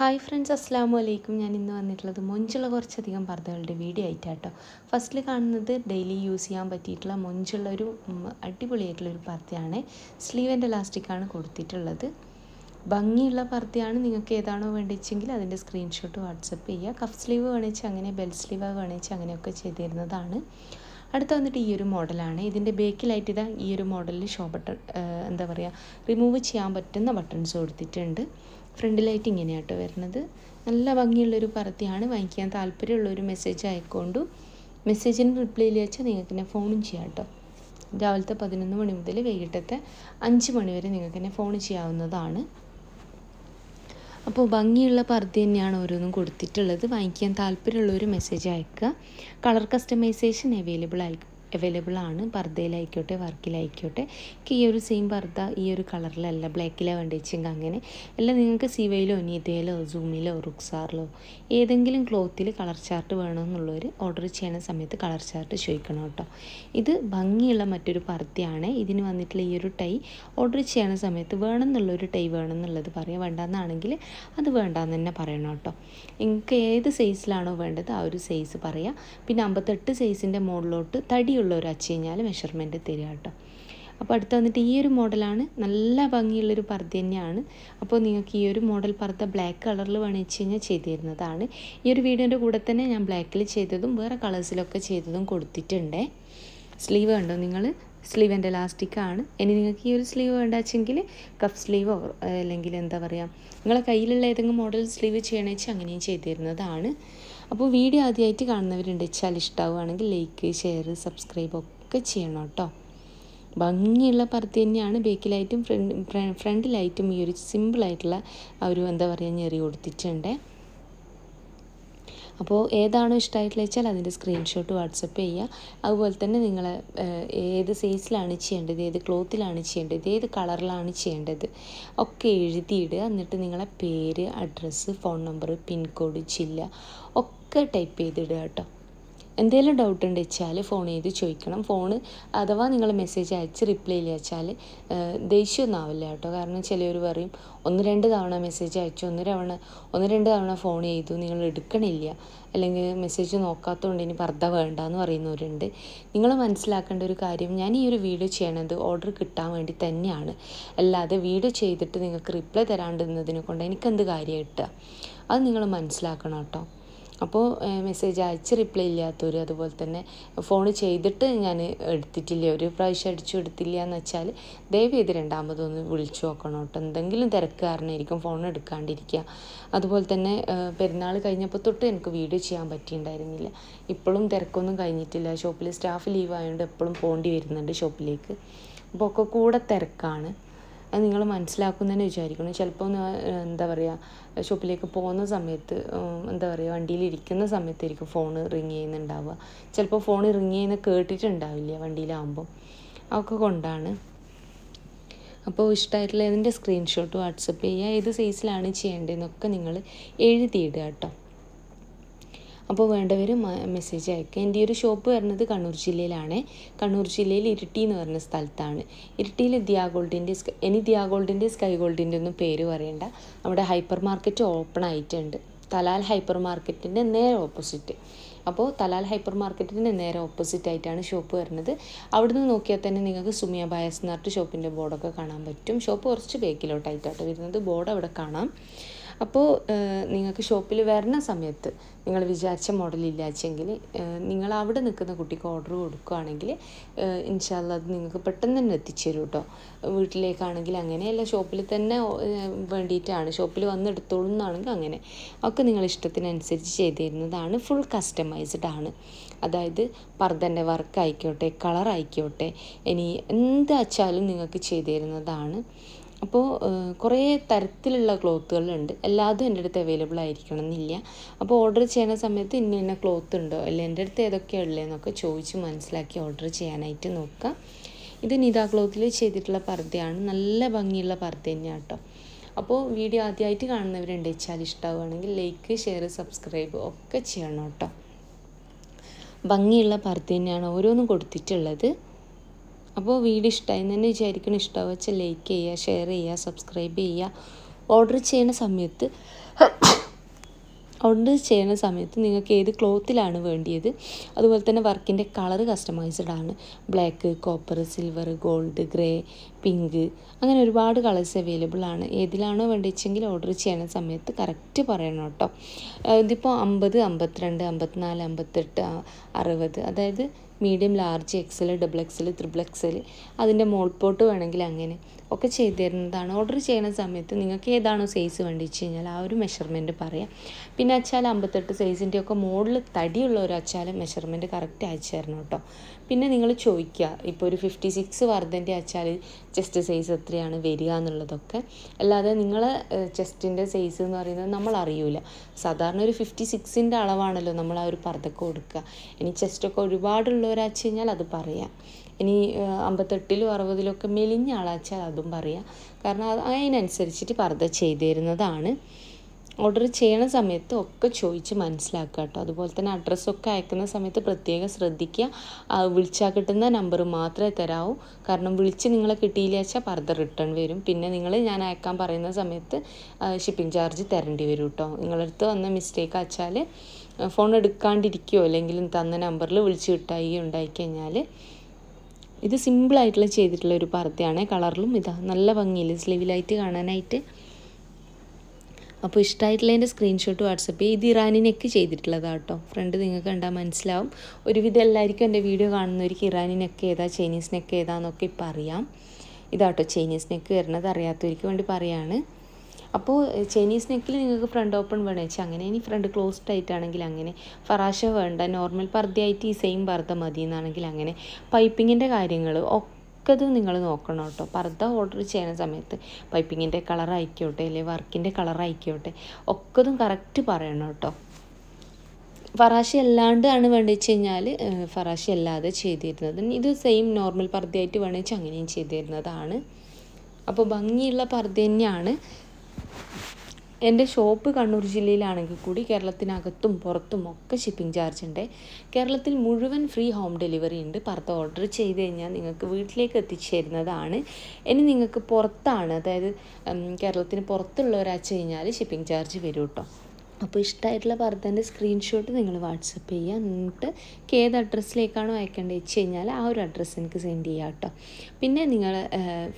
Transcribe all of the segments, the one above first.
hi friends അസ്ലാം വലൈക്കും ഞാൻ ഇന്ന് വന്നിട്ടുള്ളത് മൊഞ്ചുള്ള കുറച്ചധികം പർദ്ദകളുടെ വീഡിയോ ആയിട്ടാട്ടോ ഫസ്റ്റിൽ കാണുന്നത് ഡെയിലി യൂസ് ചെയ്യാൻ പറ്റിയിട്ടുള്ള മൊഞ്ചുള്ള ഒരു അടിപൊളിയായിട്ടുള്ളൊരു ഒരു പർദ്ദയാണ് സ്ലീവിൻ്റെ ഇലാസ്റ്റിക്കാണ് കൊടുത്തിട്ടുള്ളത് ഭംഗിയുള്ള പർദ്ദയാണ് നിങ്ങൾക്ക് ഏതാണോ വേണ്ടിച്ചെങ്കിൽ അതിൻ്റെ സ്ക്രീൻഷോട്ട് വാട്സപ്പ് ചെയ്യുക കഫ് സ്ലീവ് വേണിച്ച് അങ്ങനെ ബെൽ സ്ലീവ് വേണിച്ച് അങ്ങനെയൊക്കെ ചെയ്തിരുന്നതാണ് അടുത്ത വന്നിട്ട് ഈ ഒരു മോഡലാണ് ഇതിൻ്റെ ബേക്കിലായിട്ട് ഇതാ ഈ ഒരു മോഡലിൽ ഷോ ബട്ടൺ എന്താ പറയുക റിമൂവ് ചെയ്യാൻ പറ്റുന്ന ബട്ടൺസ് കൊടുത്തിട്ടുണ്ട് ഫ്രണ്ടിലായിട്ട് ലൈറ്റ് കേട്ടോ വരുന്നത് നല്ല ഭംഗിയുള്ളൊരു പറത്തിയാണ് വാങ്ങിക്കാൻ താല്പര്യമുള്ളൊരു മെസ്സേജ് അയക്കൊണ്ടു മെസ്സേജിന് റിപ്ലൈ വെച്ചാൽ നിങ്ങൾക്ക് എന്നെ ഫോണും ചെയ്യാം കേട്ടോ രാവിലത്തെ പതിനൊന്ന് മണി മുതൽ വൈകിട്ടത്തെ അഞ്ച് മണി വരെ നിങ്ങൾക്ക് എന്നെ ഫോൺ ചെയ്യാവുന്നതാണ് അപ്പോൾ ഭംഗിയുള്ള പർദ്ദ തന്നെയാണ് ഓരോന്നും കൊടുത്തിട്ടുള്ളത് വാങ്ങിക്കാൻ താല്പര്യമുള്ളൊരു മെസ്സേജ് അയക്കുക കളർ കസ്റ്റമൈസേഷൻ അവൈലബിൾ ആയിരിക്കും അവൈലബിൾ ആണ് പർദ്ദയിലായിക്കോട്ടെ വർക്കിലായിക്കോട്ടെ ഈ ഒരു സെയിം പർദ്ദ ഈ ഒരു കളറിലല്ല ബ്ലാക്കിലാണ് വേണ്ടിച്ചെങ്കിൽ അങ്ങനെ അല്ല നിങ്ങൾക്ക് സിവയിലോ നീതയിലോ സൂമിലോ റുക്സാറിലോ ഏതെങ്കിലും ക്ലോത്തിൽ കളർ ചാർട്ട് വേണമെന്നുള്ളവർ ഓർഡർ ചെയ്യണ സമയത്ത് കളർ ചാർട്ട് ചോദിക്കണം കേട്ടോ ഇത് ഭംഗിയുള്ള മറ്റൊരു പർദ്ദയാണ് ഇതിന് വന്നിട്ടുള്ള ഈ ഒരു ടൈ ഓർഡർ ചെയ്യണ സമയത്ത് വേണമെന്നുള്ളൊരു ടൈ വേണമെന്നുള്ളത് പറയാം വേണ്ടാന്നാണെങ്കിൽ അത് വേണ്ടാന്ന് തന്നെ പറയണം കേട്ടോ നിങ്ങൾക്ക് ഏത് സൈസിലാണോ വേണ്ടത് ആ ഒരു സൈസ് പറയാം പിന്നെ അമ്പത്തെട്ട് സൈസിൻ്റെ മുകളിലോട്ട് തടി ഒരു അച്ചു കഴിഞ്ഞാൽ മെഷർമെൻ്റ് തരിക കേട്ടോ അപ്പോൾ അടുത്ത് വന്നിട്ട് ഈ ഒരു മോഡലാണ് നല്ല ഭംഗിയുള്ളൊരു പർദ്ദ തന്നെയാണ് അപ്പോൾ നിങ്ങൾക്ക് ഈ ഒരു മോഡൽ പർദ്ദ ബ്ലാക്ക് കളറിൽ വേണിച്ച് കഴിഞ്ഞാൽ ചെയ്തിരുന്നതാണ് ഈ ഒരു വീഡിയോൻ്റെ കൂടെ തന്നെ ഞാൻ ബ്ലാക്കിൽ ചെയ്തതും വേറെ കളേഴ്സിലൊക്കെ ചെയ്തതും കൊടുത്തിട്ടുണ്ട് സ്ലീവ് കണ്ടോ നിങ്ങൾ സ്ലീവിൻ്റെ ആണ് ഇനി നിങ്ങൾക്ക് ഈ ഒരു സ്ലീവ് വേണ്ടാച്ചെങ്കിൽ കഫ് സ്ലീവോ അല്ലെങ്കിൽ എന്താ പറയുക നിങ്ങളെ കയ്യിലുള്ള ഏതെങ്കിലും മോഡൽ സ്ലീവ് ചെയ്യണമെന്ന് അങ്ങനെയും ചെയ്തിരുന്നതാണ് അപ്പോൾ വീഡിയോ ആദ്യമായിട്ട് കാണുന്നവരുണ്ട് വെച്ചാൽ ഇഷ്ടമാവുകയാണെങ്കിൽ ലൈക്ക് ഷെയർ സബ്സ്ക്രൈബ് ഒക്കെ ചെയ്യണം കേട്ടോ ഭംഗിയുള്ള പരത്തി തന്നെയാണ് ബേക്കിലായിട്ടും ഫ്രണ്ട് ഫ്രണ്ടിലായിട്ടും ഈ ഒരു സിമ്പിളായിട്ടുള്ള ഒരു എന്താ പറയുക ഞെറി കൊടുത്തിട്ടുണ്ട് അപ്പോൾ ഏതാണോ ഇഷ്ടമായിട്ടുള്ള വെച്ചാൽ അതിൻ്റെ സ്ക്രീൻഷോട്ട് വാട്സപ്പ് ചെയ്യുക അതുപോലെ തന്നെ നിങ്ങൾ ഏത് സൈസിലാണ് ചെയ്യേണ്ടത് ഏത് ക്ലോത്തിലാണ് ചെയ്യേണ്ടത് ഏത് കളറിലാണ് ചെയ്യേണ്ടത് ഒക്കെ എഴുതിയിട് എന്നിട്ട് നിങ്ങളെ പേര് അഡ്രസ്സ് ഫോൺ നമ്പർ പിൻകോഡ് ജില്ല ഒക്കെ ഒക്കെ ടൈപ്പ് ചെയ്തിടുക കേട്ടോ എന്തെങ്കിലും ഡൗട്ട് ഉണ്ട് വെച്ചാൽ ഫോൺ ചെയ്ത് ചോദിക്കണം ഫോൺ അഥവാ നിങ്ങൾ മെസ്സേജ് അയച്ച് റിപ്ലൈ ഇല്ല വെച്ചാൽ ദേഷ്യമൊന്നും ആവില്ല കേട്ടോ കാരണം ചിലവർ പറയും ഒന്ന് രണ്ട് തവണ മെസ്സേജ് അയച്ചു ഒന്ന് തവണ ഒന്ന് രണ്ട് തവണ ഫോൺ ചെയ്തു നിങ്ങൾ എടുക്കണില്ല അല്ലെങ്കിൽ മെസ്സേജ് നോക്കാത്തതുകൊണ്ട് ഇനി പർദ്ധ വേണ്ട എന്ന് പറയുന്നവരുണ്ട് നിങ്ങൾ മനസ്സിലാക്കേണ്ട ഒരു കാര്യം ഞാൻ ഈ ഒരു വീഡിയോ ചെയ്യണത് ഓർഡർ കിട്ടാൻ വേണ്ടി തന്നെയാണ് അല്ലാതെ വീഡിയോ ചെയ്തിട്ട് നിങ്ങൾക്ക് റിപ്ലൈ തരാണ്ടിരുന്നതിനെ കൊണ്ട് എനിക്കെന്ത് കാര്യം കിട്ടുക അത് നിങ്ങൾ മനസ്സിലാക്കണം കേട്ടോ അപ്പോൾ മെസ്സേജ് അയച്ച് റിപ്ലൈ ഇല്ലാത്തവർ അതുപോലെ തന്നെ ഫോൺ ചെയ്തിട്ട് ഞാൻ എടുത്തിട്ടില്ല ഒരു പ്രാവശ്യം അടിച്ചു എടുത്തില്ല എന്ന് വെച്ചാൽ ചെയ്ത് രണ്ടാമതൊന്ന് വിളിച്ചു നോക്കണം കേട്ടോ എന്തെങ്കിലും തിരക്ക് കാരണമായിരിക്കും ഫോൺ എടുക്കാണ്ടിരിക്കുക അതുപോലെ തന്നെ പെരുന്നാൾ കഴിഞ്ഞപ്പോൾ തൊട്ട് എനിക്ക് വീഡിയോ ചെയ്യാൻ പറ്റിയിട്ടുണ്ടായിരുന്നില്ല ഇപ്പോഴും തിരക്കൊന്നും കഴിഞ്ഞിട്ടില്ല ഷോപ്പിൽ സ്റ്റാഫ് ലീവ് ആയതുകൊണ്ട് എപ്പോഴും പോകേണ്ടി വരുന്നുണ്ട് ഷോപ്പിലേക്ക് അപ്പോൾ ഒക്കെ കൂടെ തിരക്കാണ് അത് നിങ്ങൾ മനസ്സിലാക്കും തന്നെ വിചാരിക്കണം ചിലപ്പോൾ എന്താ പറയുക ഷോപ്പിലേക്ക് പോകുന്ന സമയത്ത് എന്താ പറയുക ഇരിക്കുന്ന സമയത്തായിരിക്കും ഫോൺ റിങ് ചെയ്യുന്നുണ്ടാവുക ചിലപ്പോൾ ഫോൺ റിങ് ചെയ്യുന്ന കേട്ടിട്ടുണ്ടാവില്ല വണ്ടിയിലാവുമ്പോൾ അതൊക്കെ കൊണ്ടാണ് അപ്പോൾ ഇഷ്ടമായിട്ടുള്ള ഇതിൻ്റെ സ്ക്രീൻഷോട്ട് വാട്സപ്പ് ചെയ്യുക ഏത് സൈസിലാണ് ചെയ്യേണ്ടതെന്നൊക്കെ നിങ്ങൾ എഴുതിയിടുക കേട്ടോ അപ്പോൾ വേണ്ടവർ മെസ്സേജ് അയക്കുക എൻ്റെ ഒരു ഷോപ്പ് വരുന്നത് കണ്ണൂർ ജില്ലയിലാണ് കണ്ണൂർ ജില്ലയിൽ ഇരിട്ടി എന്ന് പറഞ്ഞ സ്ഥലത്താണ് ഇരിട്ടിയിൽ ദിയാഗോൾഡിൻ്റെ ഗോൾഡിൻ്റെ ഇനി ദിയാ സ്കൈ ഗോൾഡിൻ്റെ ഒന്നും പേര് പറയണ്ട നമ്മുടെ ഹൈപ്പർ മാർക്കറ്റ് ഓപ്പൺ ആയിട്ടുണ്ട് തലാൽ ഹൈപ്പർ മാർക്കറ്റിൻ്റെ നേരെ ഓപ്പോസിറ്റ് അപ്പോൾ തലാൽ ഹൈപ്പർ മാർക്കറ്റിൻ്റെ നേരെ ഓപ്പോസിറ്റ് ആയിട്ടാണ് ഷോപ്പ് വരുന്നത് അവിടുന്ന് നോക്കിയാൽ തന്നെ നിങ്ങൾക്ക് സുമിയ ബയസ് പറഞ്ഞിട്ട് ഷോപ്പിൻ്റെ ബോർഡൊക്കെ കാണാൻ പറ്റും ഷോപ്പ് കുറച്ച് ബേക്കിലോട്ടായിട്ടാണ് വരുന്നത് ബോർഡ് അവിടെ കാണാം അപ്പോൾ നിങ്ങൾക്ക് ഷോപ്പിൽ വരുന്ന സമയത്ത് നിങ്ങൾ വിചാരിച്ച മോഡൽ ഇല്ലാച്ചെങ്കിൽ നിങ്ങൾ അവിടെ നിൽക്കുന്ന കുട്ടിക്ക് ഓർഡർ കൊടുക്കുകയാണെങ്കിൽ ഇൻഷാല്ല അത് നിങ്ങൾക്ക് പെട്ടെന്ന് തന്നെ എത്തിച്ചു തരും കേട്ടോ വീട്ടിലേക്കാണെങ്കിൽ അങ്ങനെയല്ല ഷോപ്പിൽ തന്നെ വേണ്ടിയിട്ടാണ് ഷോപ്പിൽ വന്നെടുത്തോളും എന്നാണെങ്കിൽ അങ്ങനെ ഒക്കെ നിങ്ങൾ ഇഷ്ടത്തിനനുസരിച്ച് ചെയ്തിരുന്നതാണ് ഫുൾ കസ്റ്റമൈസ്ഡ് ആണ് അതായത് പർദ്ദൻ്റെ വർക്ക് ആയിക്കോട്ടെ കളർ ആയിക്കോട്ടെ ഇനി എന്താച്ചാലും നിങ്ങൾക്ക് ചെയ്തിരുന്നതാണ് അപ്പോൾ കുറേ തരത്തിലുള്ള ക്ലോത്തുകളുണ്ട് എല്ലാതും എൻ്റെ അടുത്ത് അവൈലബിൾ ആയിരിക്കണം എന്നില്ല അപ്പോൾ ഓർഡർ ചെയ്യുന്ന സമയത്ത് ഇന്ന ഇന്ന ക്ലോത്ത് ഉണ്ടോ അല്ലെ എൻ്റെ അടുത്ത് ഏതൊക്കെയാണ് എന്നൊക്കെ ചോദിച്ച് മനസ്സിലാക്കി ഓർഡർ ചെയ്യാനായിട്ട് നോക്കുക ഇത് നിതാ ക്ലോത്തിൽ ചെയ്തിട്ടുള്ള പർദ്ധയാണ് നല്ല ഭംഗിയുള്ള പർദ്ധ തന്നെയാണ് കേട്ടോ അപ്പോൾ വീഡിയോ ആദ്യമായിട്ട് കാണുന്നവരുണ്ട് വെച്ചാൽ ഇഷ്ടമാവുകയാണെങ്കിൽ ലൈക്ക് ഷെയർ സബ്സ്ക്രൈബ് ഒക്കെ ചെയ്യണം കേട്ടോ ഭംഗിയുള്ള പർദ്ധ തന്നെയാണ് ഓരോന്നും കൊടുത്തിട്ടുള്ളത് അപ്പോൾ വീഡിയോ ഇഷ്ടമായി തന്നെ വിചാരിക്കണം ഇഷ്ടമാവുക വെച്ചാൽ ലൈക്ക് ചെയ്യുക ഷെയർ ചെയ്യുക സബ്സ്ക്രൈബ് ചെയ്യുക ഓർഡർ ചെയ്യുന്ന സമയത്ത് ഓർഡർ ചെയ്യുന്ന സമയത്ത് നിങ്ങൾക്ക് ഏത് ക്ലോത്തിലാണ് വേണ്ടിയത് അതുപോലെ തന്നെ വർക്കിൻ്റെ കളർ കസ്റ്റമൈസ്ഡ് ആണ് black copper silver gold grey pink അങ്ങനെ ഒരുപാട് കളേഴ്സ് അവൈലബിൾ ആണ് ഏതിലാണോ വേണ്ടിച്ചെങ്കിൽ ഓർഡർ ചെയ്യുന്ന സമയത്ത് കറക്റ്റ് പറയണം കേട്ടോ ഇതിപ്പോൾ അമ്പത് അമ്പത്തിരണ്ട് അമ്പത്തിനാല് അമ്പത്തെട്ട് അറുപത് അതായത് medium large XL double XL triple XL അതിൻ്റെ മോൾ പോട്ട് വേണമെങ്കിൽ അങ്ങനെ ഒക്കെ ചെയ്തു തരുന്നതാണ് ഓർഡർ ചെയ്യുന്ന സമയത്ത് നിങ്ങൾക്ക് ഏതാണോ സൈസ് വേണ്ടി വെച്ച് കഴിഞ്ഞാൽ ആ ഒരു മെഷർമെൻറ്റ് പറയാം പിന്നെ അച്ചാൽ അമ്പത്തെട്ട് സൈസിൻ്റെ ഒക്കെ മുകളിൽ തടിയുള്ള ഒരു അച്ചാൽ മെഷർമെൻറ്റ് കറക്റ്റ് അയച്ചു തരണം കേട്ടോ പിന്നെ നിങ്ങൾ ചോദിക്കുക ഇപ്പോൾ ഒരു ഫിഫ്റ്റി സിക്സ് വർദ്ധൻ്റെ അച്ചാൽ ചെസ്റ്റ് സൈസ് എത്രയാണ് വരിക എന്നുള്ളതൊക്കെ അല്ലാതെ നിങ്ങൾ ചെസ്റ്റിൻ്റെ സൈസ് എന്ന് പറയുന്നത് നമ്മൾ അറിയൂല സാധാരണ ഒരു ഫിഫ്റ്റി സിക്സിൻ്റെ അളവാണല്ലോ നമ്മൾ ആ ഒരു പർദ്ദക്ക് കൊടുക്കുക ഇനി ചെസ്റ്റൊക്കെ ഒരുപാടുള്ളവരാച്ച് കഴിഞ്ഞാൽ അത് പറയാം ഇനി അമ്പത്തെട്ടിലും അറുപതിലും ഒക്കെ മെലിഞ്ഞ ആളാച്ചാൽ അതും പറയാം കാരണം അത് അതിനനുസരിച്ചിട്ട് പർദ്ദ ചെയ്തു തരുന്നതാണ് ഓർഡർ ചെയ്യണ സമയത്ത് ഒക്കെ ചോദിച്ച് മനസ്സിലാക്കുക കേട്ടോ അതുപോലെ തന്നെ അഡ്രസ്സൊക്കെ അയക്കുന്ന സമയത്ത് പ്രത്യേകം ശ്രദ്ധിക്കുക വിളിച്ചാൽ കിട്ടുന്ന നമ്പർ മാത്രമേ തരാവൂ കാരണം വിളിച്ച് നിങ്ങളെ കിട്ടിയില്ല വെച്ചാൽ പർദ്ദ റിട്ടേൺ വരും പിന്നെ നിങ്ങൾ ഞാൻ അയക്കാൻ പറയുന്ന സമയത്ത് ഷിപ്പിംഗ് ചാർജ് തരേണ്ടി വരും കേട്ടോ നിങ്ങളടുത്ത് വന്ന മിസ്റ്റേക്ക് ആച്ചാൽ ഫോൺ എടുക്കാണ്ടിരിക്കുകയോ അല്ലെങ്കിൽ തന്ന നമ്പറിൽ വിളിച്ച് കിട്ടായി ഉണ്ടായി കഴിഞ്ഞാൽ ഇത് സിമ്പിളായിട്ടുള്ള ചെയ്തിട്ടുള്ള ഒരു പർദ്ദയാണ് കളറിലും ഇതാ നല്ല ഭംഗിയിൽ സ്ലീവിലായിട്ട് കാണാനായിട്ട് അപ്പോൾ ഇഷ്ടമായിട്ടുള്ള എൻ്റെ സ്ക്രീൻഷോട്ട് വാട്സപ്പ് ചെയ്യും ഇത് ഇറാനിനൊക്കെ നെക്ക് ചെയ്തിട്ടുള്ളതാണ് കേട്ടോ ഫ്രണ്ട് നിങ്ങൾക്ക് കണ്ടാൽ മനസ്സിലാവും ഒരുവിധം എല്ലാവർക്കും എൻ്റെ വീഡിയോ കാണുന്നവർക്ക് ഇറാനി നെക്ക് ഏതാ ചൈനീസ് ഏതാന്നൊക്കെ ഇപ്പം അറിയാം ഇതാട്ടോ ചൈനീസ് നെക്ക് വരുന്നത് അറിയാത്തവർക്ക് വേണ്ടി പറയാണ് അപ്പോൾ ചൈനീസ് നെക്കിൽ നിങ്ങൾക്ക് ഫ്രണ്ട് ഓപ്പൺ വേണം വെച്ചാൽ അങ്ങനെ ഇനി ഫ്രണ്ട് ക്ലോസ്ഡ് ആയിട്ടാണെങ്കിൽ അങ്ങനെ ഫറാശ വേണ്ട നോർമൽ പർദ്ദയായിട്ട് ഈ സെയിം പർദ്ദ മതി എന്നാണെങ്കിൽ അങ്ങനെ പൈപ്പിങ്ങിൻ്റെ കാര്യങ്ങൾ ഒക്കെ ഒക്കത് നിങ്ങൾ നോക്കണം കേട്ടോ പർദ്ദ ഓർഡർ ചെയ്യുന്ന സമയത്ത് പൈപ്പിങ്ങിൻ്റെ കളർ ആയിക്കോട്ടെ അല്ലെങ്കിൽ വർക്കിൻ്റെ കളർ ആയിക്കോട്ടെ ഒക്കതും കറക്റ്റ് പറയണം കേട്ടോ അല്ലാണ്ട് ആണ് വേണ്ടത് വെച്ച് കഴിഞ്ഞാൽ ഫറാഷി അല്ലാതെ ചെയ്തിരുന്നത് ഇത് സെയിം നോർമൽ പർദ്ദയായിട്ട് വേണമെന്ന് വെച്ചാൽ അങ്ങനെയും ചെയ്തിരുന്നതാണ് അപ്പോൾ ഭംഗിയുള്ള പർദ്ദ തന്നെയാണ് എൻ്റെ ഷോപ്പ് കണ്ണൂർ ജില്ലയിലാണെങ്കിൽ കൂടി കേരളത്തിനകത്തും പുറത്തും ഒക്കെ ഷിപ്പിംഗ് ചാർജ് ഉണ്ട് കേരളത്തിൽ മുഴുവൻ ഫ്രീ ഹോം ഡെലിവറി ഉണ്ട് പുറത്ത് ഓർഡർ ചെയ്ത് കഴിഞ്ഞാൽ നിങ്ങൾക്ക് വീട്ടിലേക്ക് എത്തിച്ചേരുന്നതാണ് ഇനി നിങ്ങൾക്ക് പുറത്താണ് അതായത് കേരളത്തിന് പുറത്തുള്ളവരാച്ച് കഴിഞ്ഞാൽ ഷിപ്പിംഗ് ചാർജ് വരും കേട്ടോ അപ്പോൾ ഇഷ്ടമായിട്ടുള്ള പർദ്ദൻ്റെ സ്ക്രീൻഷോട്ട് നിങ്ങൾ വാട്സപ്പ് ചെയ്യുക എന്നിട്ട് ഏത് അഡ്രസ്സിലേക്കാണോ അയക്കേണ്ടത് വെച്ച് കഴിഞ്ഞാൽ ആ ഒരു അഡ്രസ്സ് എനിക്ക് സെൻഡ് ചെയ്യുക കേട്ടോ പിന്നെ നിങ്ങൾ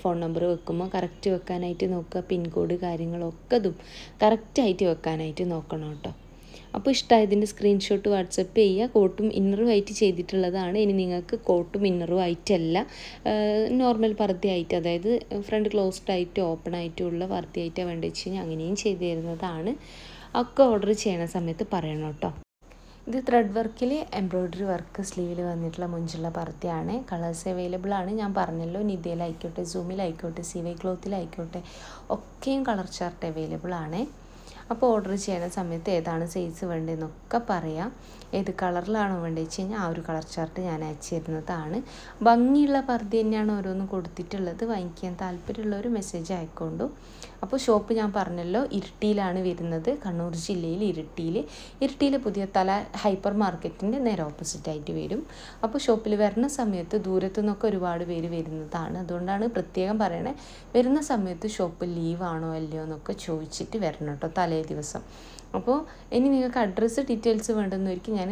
ഫോൺ നമ്പർ വെക്കുമ്പോൾ കറക്റ്റ് വെക്കാനായിട്ട് നോക്കുക പിൻകോഡ് കാര്യങ്ങളൊക്കെ ഇതും കറക്റ്റായിട്ട് വെക്കാനായിട്ട് നോക്കണം കേട്ടോ അപ്പോൾ ഇഷ്ടമായതിൻ്റെ സ്ക്രീൻഷോട്ട് വാട്സപ്പ് ചെയ്യുക കോട്ടും ഇന്നറും ആയിട്ട് ചെയ്തിട്ടുള്ളതാണ് ഇനി നിങ്ങൾക്ക് കോട്ടും ഇന്നറും ആയിട്ടല്ല നോർമൽ പർദ്ധയായിട്ട് അതായത് ഫ്രണ്ട് ക്ലോസ്ഡ് ആയിട്ട് ഓപ്പൺ ആയിട്ടുള്ള പർദ്ദയായിട്ടാണ് വേണ്ടി വെച്ച് കഴിഞ്ഞാൽ അങ്ങനെയും ചെയ്തു തരുന്നതാണ് ഒക്കെ ഓർഡർ ചെയ്യണ സമയത്ത് പറയണം കേട്ടോ ഇത് ത്രെഡ് വർക്കിൽ എംബ്രോയ്ഡറി വർക്ക് സ്ലീവിൽ വന്നിട്ടുള്ള മുഞ്ചുള്ള പർത്തിയാണ് കളേഴ്സ് അവൈലബിൾ ആണ് ഞാൻ പറഞ്ഞല്ലോ നിതയിലായിക്കോട്ടെ സൂമിലായിക്കോട്ടെ സിവൈ ക്ലോത്തിലായിക്കോട്ടെ ഒക്കെയും കളർ ചാർട്ട് അവൈലബിൾ ആണ് അപ്പോൾ ഓർഡർ ചെയ്യുന്ന സമയത്ത് ഏതാണ് സൈസ് വേണ്ടതെന്നൊക്കെ പറയാം ഏത് കളറിലാണോ വേണ്ടത് വെച്ച് കഴിഞ്ഞാൽ ആ ഒരു കളർ ഷർട്ട് ഞാൻ അയച്ചു തരുന്നതാണ് ഭംഗിയുള്ള പർദ്ദ തന്നെയാണ് ഓരോന്നും കൊടുത്തിട്ടുള്ളത് വാങ്ങിക്കാൻ ഒരു മെസ്സേജ് ആയിക്കൊണ്ടു അപ്പോൾ ഷോപ്പ് ഞാൻ പറഞ്ഞല്ലോ ഇരിട്ടിയിലാണ് വരുന്നത് കണ്ണൂർ ജില്ലയിൽ ഇരിട്ടിയിൽ ഇരിട്ടിയിലെ പുതിയ തല ഹൈപ്പർ മാർക്കറ്റിൻ്റെ നേരെ ഓപ്പോസിറ്റായിട്ട് വരും അപ്പോൾ ഷോപ്പിൽ വരുന്ന സമയത്ത് ദൂരത്തു നിന്നൊക്കെ ഒരുപാട് പേര് വരുന്നതാണ് അതുകൊണ്ടാണ് പ്രത്യേകം പറയണേ വരുന്ന സമയത്ത് ഷോപ്പ് ലീവാണോ അല്ലയോ എന്നൊക്കെ ചോദിച്ചിട്ട് വരണം കേട്ടോ തലേ തലേ ദിവസം അപ്പോൾ ഇനി നിങ്ങൾക്ക് അഡ്രസ്സ് ഡീറ്റെയിൽസ് വേണ്ടെന്നൊരിക്കൽ ഞാൻ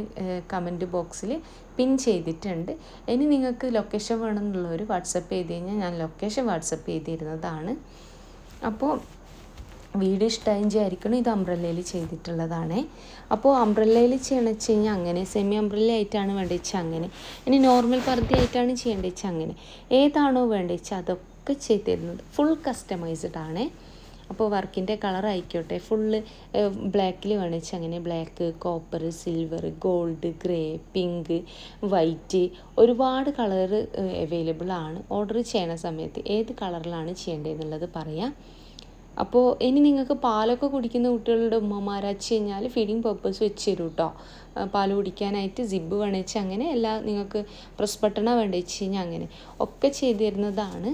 കമൻറ്റ് ബോക്സിൽ പിൻ ചെയ്തിട്ടുണ്ട് ഇനി നിങ്ങൾക്ക് ലൊക്കേഷൻ വേണമെന്നുള്ളവർ വാട്സപ്പ് ചെയ്ത് കഴിഞ്ഞാൽ ഞാൻ ലൊക്കേഷൻ വാട്സപ്പ് ചെയ്തിരുന്നതാണ് അപ്പോൾ വീഡിയോ ഇഷ്ടമായി വിചാരിക്കണം ഇത് അംബ്രല്ലയിൽ ചെയ്തിട്ടുള്ളതാണേ അപ്പോൾ അംബ്രല്ലയിൽ ചെയ്യണം വെച്ച് കഴിഞ്ഞാൽ അങ്ങനെ സെമി അംബ്രല്ല ആയിട്ടാണ് വേണ്ടത് വെച്ചാൽ അങ്ങനെ ഇനി നോർമൽ പർദ്ദ ആയിട്ടാണ് ചെയ്യേണ്ടത് വെച്ചാൽ അങ്ങനെ ഏതാണോ വേണ്ടത് വെച്ചാൽ അതൊക്കെ ചെയ്തിരുന്നത് ഫുൾ കസ്റ്റമൈസ്ഡ് ആണേ അപ്പോൾ വർക്കിൻ്റെ കളർ ആയിക്കോട്ടെ ഫുള്ള് ബ്ലാക്കിൽ വേണിച്ച് അങ്ങനെ black copper silver gold grey pink white ഒരുപാട് കളർ അവൈലബിൾ ആണ് ഓർഡർ ചെയ്യണ സമയത്ത് ഏത് കളറിലാണ് ചെയ്യേണ്ടതെന്നുള്ളത് പറയാം അപ്പോൾ ഇനി നിങ്ങൾക്ക് പാലൊക്കെ കുടിക്കുന്ന കുട്ടികളുടെ ഉമ്മമാരച്ച് കഴിഞ്ഞാൽ ഫീഡിങ് പർപ്പസ് വെച്ച് തരും കേട്ടോ പാൽ കുടിക്കാനായിട്ട് സിബ് വേണേച്ച് അങ്ങനെ എല്ലാ നിങ്ങൾക്ക് പ്രസ് വേണ്ടി വെച്ച് കഴിഞ്ഞാൽ അങ്ങനെ ഒക്കെ ചെയ്തിരുന്നതാണ്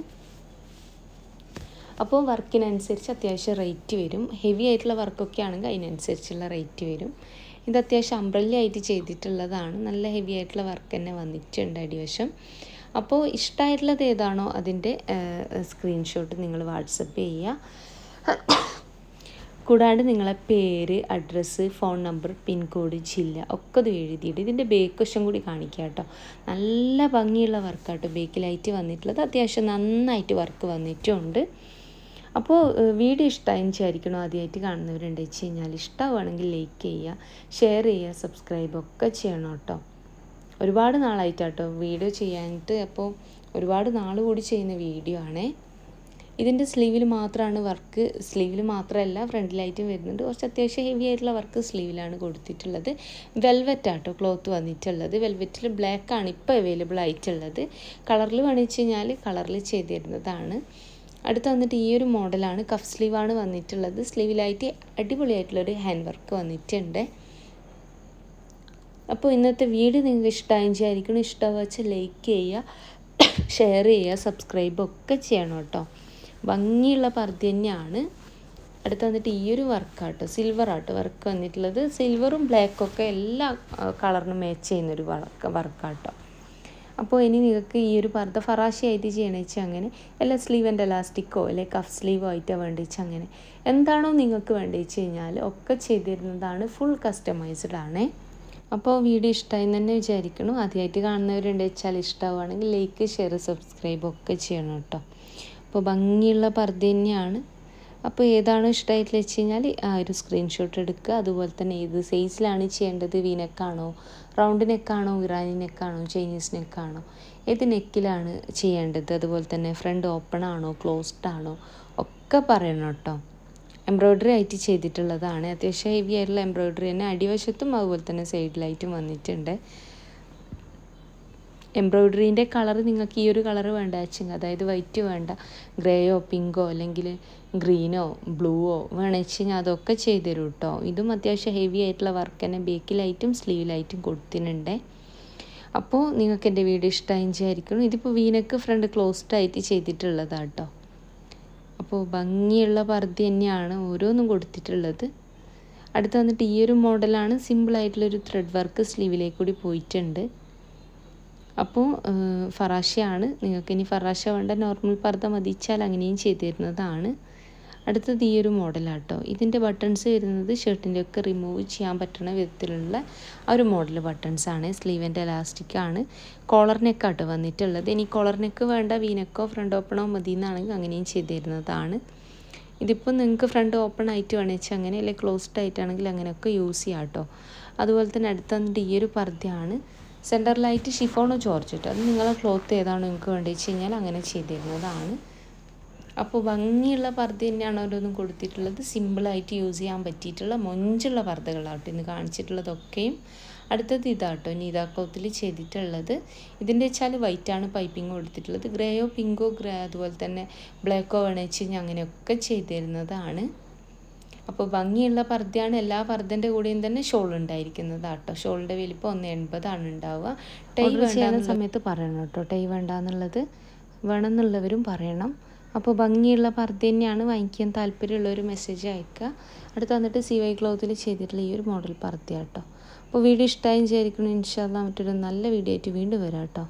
അപ്പോൾ വർക്കിനനുസരിച്ച് അത്യാവശ്യം റേറ്റ് വരും ഹെവി ആയിട്ടുള്ള വർക്കൊക്കെ ആണെങ്കിൽ അതിനനുസരിച്ചുള്ള റേറ്റ് വരും ഇത് അത്യാവശ്യം അംബ്രല്ല ആയിട്ട് ചെയ്തിട്ടുള്ളതാണ് നല്ല ഹെവി ആയിട്ടുള്ള വർക്ക് തന്നെ വന്നിട്ടുണ്ട് അടിവശം അപ്പോൾ ഇഷ്ടമായിട്ടുള്ളത് ഏതാണോ അതിൻ്റെ സ്ക്രീൻഷോട്ട് നിങ്ങൾ വാട്സപ്പ് ചെയ്യുക കൂടാണ്ട് നിങ്ങളെ പേര് അഡ്രസ്സ് ഫോൺ നമ്പർ പിൻകോഡ് ജില്ല ഒക്കെ അത് എഴുതിയിട്ട് ഇതിൻ്റെ ബേക്ക് വശം കൂടി കാണിക്കുക കേട്ടോ നല്ല ഭംഗിയുള്ള വർക്കാട്ടോ ബേക്കിലായിട്ട് വന്നിട്ടുള്ളത് അത്യാവശ്യം നന്നായിട്ട് വർക്ക് വന്നിട്ടുണ്ട് അപ്പോൾ വീഡിയോ ഇഷ്ടമായെന്ന് വിചാരിക്കണം ആദ്യമായിട്ട് കാണുന്നവരുണ്ട് വെച്ച് കഴിഞ്ഞാൽ ഇഷ്ടമാണെങ്കിൽ ലൈക്ക് ചെയ്യുക ഷെയർ ചെയ്യുക സബ്സ്ക്രൈബ് ഒക്കെ ചെയ്യണം കേട്ടോ ഒരുപാട് നാളായിട്ടാട്ടോ വീഡിയോ ചെയ്യാനിട്ട് അപ്പോൾ ഒരുപാട് നാൾ കൂടി ചെയ്യുന്ന വീഡിയോ ആണേ ഇതിൻ്റെ സ്ലീവിൽ മാത്രമാണ് വർക്ക് സ്ലീവിൽ മാത്രമല്ല ഫ്രണ്ടിലായിട്ടും വരുന്നുണ്ട് കുറച്ച് അത്യാവശ്യം ഹെവി ആയിട്ടുള്ള വർക്ക് സ്ലീവിലാണ് കൊടുത്തിട്ടുള്ളത് വെൽവെറ്റ് ആട്ടോ ക്ലോത്ത് വന്നിട്ടുള്ളത് വെൽവെറ്റിൽ ബ്ലാക്കാണ് ഇപ്പോൾ അവൈലബിൾ ആയിട്ടുള്ളത് കളറിൽ വേണമെന്ന് വെച്ച് കഴിഞ്ഞാൽ കളറിൽ ചെയ്തിരുന്നതാണ് അടുത്ത് വന്നിട്ട് ഈ ഒരു മോഡലാണ് കഫ് സ്ലീവാണ് വന്നിട്ടുള്ളത് സ്ലീവിലായിട്ട് അടിപൊളിയായിട്ടുള്ളൊരു ഹാൻഡ് വർക്ക് വന്നിട്ടുണ്ട് അപ്പോൾ ഇന്നത്തെ വീഡിയോ നിങ്ങൾക്ക് ഇഷ്ടമായി വിചാരിക്കണം ഇഷ്ടമാവുക വെച്ചാൽ ലൈക്ക് ചെയ്യുക ഷെയർ ചെയ്യുക സബ്സ്ക്രൈബ് ഒക്കെ ചെയ്യണം കേട്ടോ ഭംഗിയുള്ള പർദ്ദ തന്നെയാണ് അടുത്ത് വന്നിട്ട് ഈ ഒരു വർക്കാട്ടോ സിൽവർ ആട്ടോ വർക്ക് വന്നിട്ടുള്ളത് സിൽവറും ബ്ലാക്കും ഒക്കെ എല്ലാ കളറിനും മാച്ച് ചെയ്യുന്നൊരു വർക്ക് വർക്കാട്ടോ അപ്പോൾ ഇനി നിങ്ങൾക്ക് ഈ ഒരു പർദ്ദ ഫറാശിയായിട്ട് വെച്ചാൽ അങ്ങനെ അല്ല സ്ലീവിൻ്റെ എലാസ്റ്റിക്കോ അല്ലെങ്കിൽ കഫ് സ്ലീവോ ആയിട്ടോ വെച്ചാൽ അങ്ങനെ എന്താണോ നിങ്ങൾക്ക് വെച്ച് കഴിഞ്ഞാൽ ഒക്കെ ചെയ്തിരുന്നതാണ് ഫുൾ കസ്റ്റമൈസ്ഡ് ആണേ അപ്പോൾ വീഡിയോ ഇഷ്ടമായി തന്നെ വിചാരിക്കണം ആദ്യമായിട്ട് കാണുന്നവരുണ്ട് വെച്ചാൽ ഇഷ്ടമാവുകയാണെങ്കിൽ ലൈക്ക് ഷെയർ സബ്സ്ക്രൈബ് ഒക്കെ ചെയ്യണം കേട്ടോ അപ്പോൾ ഭംഗിയുള്ള പർദ്ദ തന്നെയാണ് അപ്പോൾ ഏതാണോ ഇഷ്ടമായിട്ട് വെച്ച് കഴിഞ്ഞാൽ ആ ഒരു സ്ക്രീൻഷോട്ട് എടുക്കുക അതുപോലെ തന്നെ ഏത് സൈസിലാണ് ചെയ്യേണ്ടത് വി നെക്കാണോ റൗണ്ട് നെക്കാണോ ഇറാനി നെക്കാണോ ചൈനീസ് നെക്കാണോ ഏത് നെക്കിലാണ് ചെയ്യേണ്ടത് അതുപോലെ തന്നെ ഫ്രണ്ട് ഓപ്പൺ ആണോ ക്ലോസ്ഡ് ആണോ ഒക്കെ പറയണം കേട്ടോ എംബ്രോയ്ഡറി ആയിട്ട് ചെയ്തിട്ടുള്ളതാണ് അത്യാവശ്യം ഹെവി ആയിട്ടുള്ള എംബ്രോയ്ഡറി തന്നെ അടിവശത്തും അതുപോലെ തന്നെ സൈഡിലായിട്ടും വന്നിട്ടുണ്ട് എംബ്രോയിഡറിൻ്റെ കളർ നിങ്ങൾക്ക് ഈ ഒരു കളർ വേണ്ട ആച്ചിങ് അതായത് വൈറ്റ് വേണ്ട ഗ്രേയോ പിങ്കോ അല്ലെങ്കിൽ ഗ്രീനോ ബ്ലൂവോ വേണമെച്ചിങ് അതൊക്കെ ചെയ്തു തരും കേട്ടോ ഇതും അത്യാവശ്യം ഹെവി ആയിട്ടുള്ള വർക്ക് തന്നെ ബേക്കിലായിട്ടും സ്ലീവിലായിട്ടും കൊടുത്തിട്ടുണ്ട് അപ്പോൾ നിങ്ങൾക്ക് എൻ്റെ വീഡിയോ ഇഷ്ടമായി വിചാരിക്കണം ഇതിപ്പോൾ വീനക്ക് ഫ്രണ്ട് ക്ലോസ്ഡ് ആയിട്ട് ചെയ്തിട്ടുള്ളതാണ് കേട്ടോ അപ്പോൾ ഭംഗിയുള്ള പർദ്ധി തന്നെയാണ് ഓരോന്നും കൊടുത്തിട്ടുള്ളത് അടുത്ത് വന്നിട്ട് ഈ ഒരു മോഡലാണ് സിമ്പിളായിട്ടുള്ളൊരു ത്രെഡ് വർക്ക് സ്ലീവിലേക്ക് കൂടി പോയിട്ടുണ്ട് അപ്പോൾ ഫറാഷയാണ് നിങ്ങൾക്ക് ഇനി ഫറാഷ വേണ്ട നോർമൽ പർദ്ദ മതിച്ചാൽ അങ്ങനെയും ചെയ്തു തരുന്നതാണ് അടുത്തത് ഈ ഒരു മോഡലാട്ടോ ഇതിൻ്റെ ബട്ടൺസ് വരുന്നത് ഷർട്ടിൻ്റെ ഒക്കെ റിമൂവ് ചെയ്യാൻ പറ്റുന്ന വിധത്തിലുള്ള ആ ഒരു മോഡൽ ബട്ടൺസ് ആണ് സ്ലീവിൻ്റെ ഇലാസ്റ്റിക്കാണ് കോളർ നെക്കാട്ടോ വന്നിട്ടുള്ളത് ഇനി കോളർ നെക്ക് വേണ്ട വീനക്കോ ഫ്രണ്ട് ഓപ്പണോ മതി എന്നാണെങ്കിൽ അങ്ങനെയും ചെയ്തു തരുന്നതാണ് ഇതിപ്പോൾ നിങ്ങൾക്ക് ഫ്രണ്ട് ഓപ്പൺ ആയിട്ട് വേണമെന്ന് അങ്ങനെ അല്ലെങ്കിൽ ക്ലോസ്ഡ് ആയിട്ടാണെങ്കിൽ അങ്ങനെയൊക്കെ യൂസ് ചെയ്യാം കേട്ടോ അതുപോലെ തന്നെ അടുത്ത ഈ ഒരു പർദ്ധയാണ് സെൻറ്ററിലായിട്ട് ഷിഫോണോ ചോർച്ചിട്ട് അത് നിങ്ങളുടെ ക്ലോത്ത് ഏതാണോ നിങ്ങൾക്ക് വേണ്ടി വെച്ച് കഴിഞ്ഞാൽ അങ്ങനെ ചെയ്തിരുന്നതാണ് അപ്പോൾ ഭംഗിയുള്ള പർദ്ധ തന്നെയാണ് അവരൊന്നും കൊടുത്തിട്ടുള്ളത് സിമ്പിളായിട്ട് യൂസ് ചെയ്യാൻ പറ്റിയിട്ടുള്ള മൊഞ്ചുള്ള പർദ്ദകളാട്ടോ ഇന്ന് കാണിച്ചിട്ടുള്ളതൊക്കെയും അടുത്തത് ഇതാട്ടോ നീതാ ക്ലോത്തിൽ ചെയ്തിട്ടുള്ളത് ഇതിൻ്റെ വെച്ചാൽ വൈറ്റാണ് പൈപ്പിംഗ് കൊടുത്തിട്ടുള്ളത് ഗ്രേയോ പിങ്കോ ഗ്രേ അതുപോലെ തന്നെ ബ്ലാക്കോ വേണമെന്ന് വെച്ച് കഴിഞ്ഞാൽ അങ്ങനെയൊക്കെ ചെയ്തിരുന്നതാണ് അപ്പോൾ ഭംഗിയുള്ള പർദ്ദയാണ് എല്ലാ പർദ്ദൻ്റെ കൂടെയും തന്നെ ഷോൾ ഉണ്ടായിരിക്കുന്നത് കേട്ടോ ഷോളിൻ്റെ വലിപ്പം ഒന്ന് എൺപതാണ് ഉണ്ടാവുക ടൈ വേണ്ട സമയത്ത് പറയണം കേട്ടോ ടൈ വേണ്ട എന്നുള്ളത് എന്നുള്ളവരും പറയണം അപ്പോൾ ഭംഗിയുള്ള പർദ്ദ തന്നെയാണ് വാങ്ങിക്കാൻ താല്പര്യമുള്ള ഒരു മെസ്സേജ് അയക്കുക അടുത്ത് വന്നിട്ട് സി വൈ ക്ലോത്തിൽ ചെയ്തിട്ടുള്ള ഈ ഒരു മോഡൽ പർദ്ദ അപ്പോൾ വീഡിയോ ഇഷ്ടമായി വിചാരിക്കണം ഇൻഷാല്ല മറ്റൊരു നല്ല വീഡിയോ ആയിട്ട് വീണ്ടും വരാം കേട്ടോ